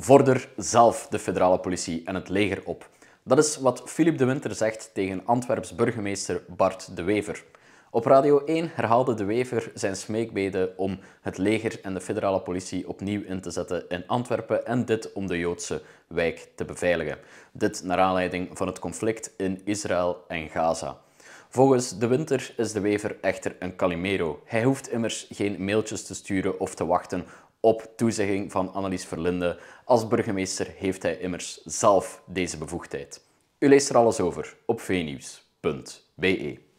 Vorder zelf de federale politie en het leger op. Dat is wat Philip de Winter zegt tegen Antwerps burgemeester Bart de Wever. Op Radio 1 herhaalde de Wever zijn smeekbede om het leger en de federale politie opnieuw in te zetten in Antwerpen en dit om de Joodse wijk te beveiligen. Dit naar aanleiding van het conflict in Israël en Gaza. Volgens De Winter is De Wever echter een Calimero. Hij hoeft immers geen mailtjes te sturen of te wachten op toezegging van Annelies Verlinde. Als burgemeester heeft hij immers zelf deze bevoegdheid. U leest er alles over op vnieuws.be.